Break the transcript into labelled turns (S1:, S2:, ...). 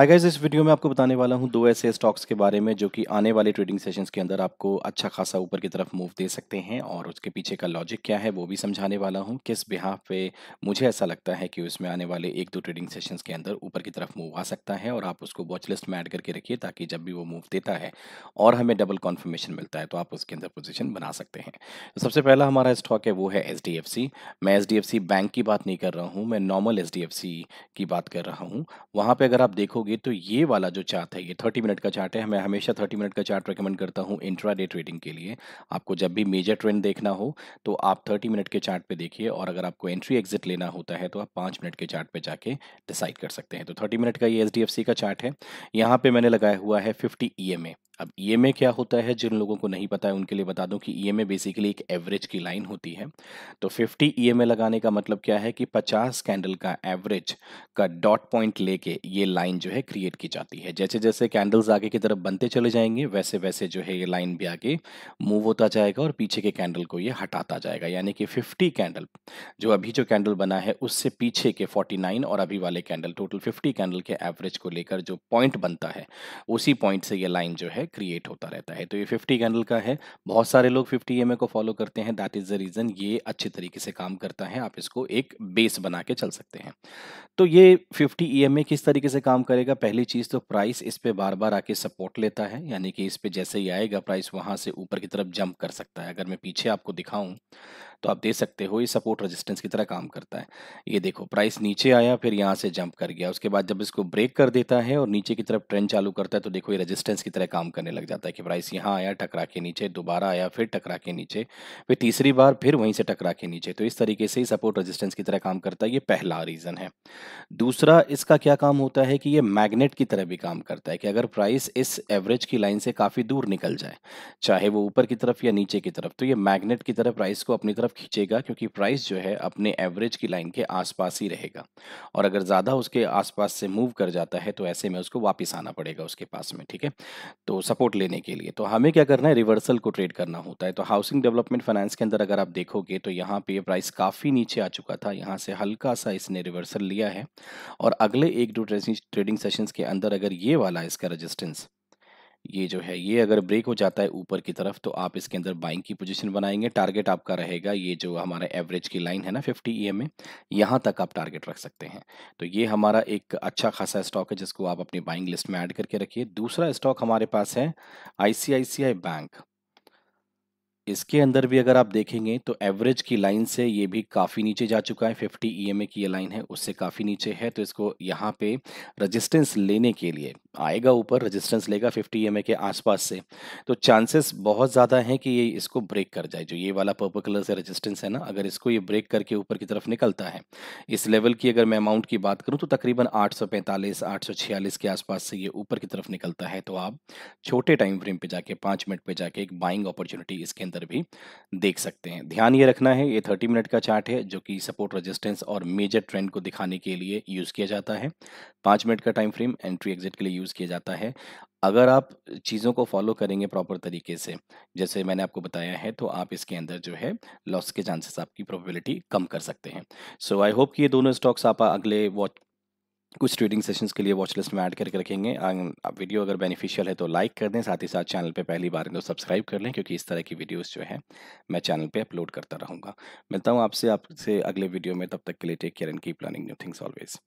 S1: hi guys इस video में आपको बताने वाला हूं दो ऐसे स्टॉक्स के बारे में जो कि आने वाले ट्रेडिंग सेशंस के अंदर आपको अच्छा खासा ऊपर की तरफ मूव दे सकते हैं और उसके पीछे का लॉजिक क्या है वो भी समझाने वाला हूं किस बिहा पे मुझे ऐसा लगता है कि उसमें आने वाले एक दो ट्रेडिंग सेशंस के अंदर ऊपर की तरफ मूव आ सकता है और आप उसको वॉच लिस्ट में ऐड करके रखिए ताकि जब भी वो मूव देता है और हमें डबल कॉन्फर्मेशन मिलता है तो आप उसके अंदर पोजिशन बना सकते हैं तो सबसे पहला हमारा स्टॉक है वो है एच मैं एच बैंक की बात नहीं कर रहा हूँ मैं नॉर्मल एच की बात कर रहा हूँ वहाँ पर अगर आप देखोगे करोगे तो ये वाला जो चार्ट है ये थर्टी मिनट का चार्ट है मैं हमेशा थर्टी मिनट का चार्ट रिकमेंड करता हूँ इंट्रा डे ट्रेडिंग के लिए आपको जब भी मेजर ट्रेंड देखना हो तो आप थर्टी मिनट के चार्ट पे देखिए और अगर आपको एंट्री एग्जिट लेना होता है तो आप पाँच मिनट के चार्ट पे जाके डिसाइड कर सकते हैं तो थर्टी मिनट का ये एच का चार्ट है यहाँ पर मैंने लगाया हुआ है फिफ्टी ई e अब ई e क्या होता है जिन लोगों को नहीं पता है उनके लिए बता दूं कि ई e बेसिकली एक एवरेज की लाइन होती है तो 50 ई e लगाने का मतलब क्या है कि 50 कैंडल का एवरेज का डॉट पॉइंट लेके ये लाइन जो है क्रिएट की जाती है जैसे जैसे कैंडल्स आगे की तरफ बनते चले जाएंगे वैसे वैसे जो है ये लाइन भी आगे मूव होता जाएगा और पीछे के कैंडल को ये हटाता जाएगा यानी कि फिफ्टी कैंडल जो अभी जो कैंडल बना है उससे पीछे के नाइन और अभी वाले कैंडल टोटल फिफ्टी कैंडल के एवरेज को लेकर जो पॉइंट बनता है उसी पॉइंट से ये लाइन जो है क्रिएट होता रहता है तो ये 50 कैंडल का है बहुत सारे लोग 50 एम को फॉलो करते हैं दैट इज़ द रीज़न ये अच्छे तरीके से काम करता है आप इसको एक बेस बना के चल सकते हैं तो ये 50 ई किस तरीके से काम करेगा पहली चीज़ तो प्राइस इस पर बार बार आके सपोर्ट लेता है यानी कि इस पर जैसे ही आएगा प्राइस वहाँ से ऊपर की तरफ जंप कर सकता है अगर मैं पीछे आपको दिखाऊँ तो आप देख सकते हो ये सपोर्ट रेजिस्टेंस की तरह काम करता है ये देखो प्राइस नीचे आया फिर यहाँ से जंप कर गया उसके बाद जब इसको ब्रेक कर देता है और नीचे की तरफ ट्रेंड चालू करता है तो देखो ये रेजिस्टेंस की तरह काम करने लग जाता है कि प्राइस यहाँ आया टकरा के नीचे दोबारा आया फिर टकरा के नीचे फिर तीसरी बार फिर वहीं से टकरा के नीचे तो इस तरीके से ही सपोर्ट रजिस्टेंस की तरह काम करता है ये पहला रीज़न है दूसरा इसका क्या काम होता है कि ये मैग्नेट की तरह भी काम करता है कि अगर प्राइस इस एवरेज की लाइन से काफ़ी दूर निकल जाए चाहे वो ऊपर की तरफ या नीचे की तरफ तो ये मैग्नेट की तरह प्राइस को अपनी तरफ तरफ खींचेगा क्योंकि प्राइस जो है अपने एवरेज की लाइन के आसपास ही रहेगा और अगर ज़्यादा उसके आसपास से मूव कर जाता है तो ऐसे में उसको वापस आना पड़ेगा उसके पास में ठीक है तो सपोर्ट लेने के लिए तो हमें क्या करना है रिवर्सल को ट्रेड करना होता है तो हाउसिंग डेवलपमेंट फाइनेंस के अंदर अगर आप देखोगे तो यहाँ पर प्राइस काफ़ी नीचे आ चुका था यहाँ से हल्का सा इसने रिवर्सल लिया है और अगले एक दो ट्रेडिंग सेशन के अंदर अगर ये वाला इसका रजिस्टेंस ये जो है ये अगर ब्रेक हो जाता है ऊपर की तरफ तो आप इसके अंदर बाइंग की पोजीशन बनाएंगे टारगेट आपका रहेगा ये जो हमारे एवरेज की लाइन है ना 50 ई में यहाँ तक आप टारगेट रख सकते हैं तो ये हमारा एक अच्छा खासा स्टॉक है जिसको आप अपनी बाइंग लिस्ट में ऐड करके रखिए दूसरा स्टॉक हमारे पास है आई बैंक इसके अंदर भी अगर आप देखेंगे तो एवरेज की लाइन से ये भी काफ़ी नीचे जा चुका है 50 ई e की ये लाइन है उससे काफ़ी नीचे है तो इसको यहाँ पे रजिस्टेंस लेने के लिए आएगा ऊपर रेजिस्टेंस लेगा 50 एम के आसपास से तो चांसेस बहुत ज़्यादा हैं कि ये इसको ब्रेक कर जाए जो ये वाला पर्पल कलर से रेजिस्टेंस है ना अगर इसको ये ब्रेक करके ऊपर की तरफ निकलता है इस लेवल की अगर मैं अमाउंट की बात करूँ तो तकरीबन 845 846 के आसपास से ये ऊपर की तरफ निकलता है तो आप छोटे टाइम फ्रेम पर जाके पाँच मिनट पर जाके एक बाइंग अपॉर्चुनिटी इसके अंदर भी देख सकते हैं ध्यान ये रखना है ये थर्टी मिनट का चार्ट है जो कि सपोर्ट रजिस्टेंस और मेजर ट्रेंड को दिखाने के लिए यूज़ किया जाता है पाँच मिनट का टाइम फ्रेम एंट्री एग्जिट के लिए यूज़ किया जाता है अगर आप चीज़ों को फॉलो करेंगे प्रॉपर तरीके से जैसे मैंने आपको बताया है तो आप इसके अंदर जो है लॉस के चांसेस आपकी प्रोबेबिलिटी कम कर सकते हैं सो आई होप कि ये दोनों स्टॉक्स आप अगले वॉच कुछ ट्रेडिंग सेशंस के लिए वॉच लिस्ट में ऐड करके रखेंगे वीडियो अं, अगर बेनिफिशियल है तो लाइक कर दें साथ ही साथ चैनल पे पहली बार तो सब्सक्राइब कर लें क्योंकि इस तरह की वीडियोस जो है मैं चैनल पे अपलोड करता रहूँगा मिलता हूँ आपसे आपसे अगले वीडियो में तब तक के लिए take care and keep learning new things always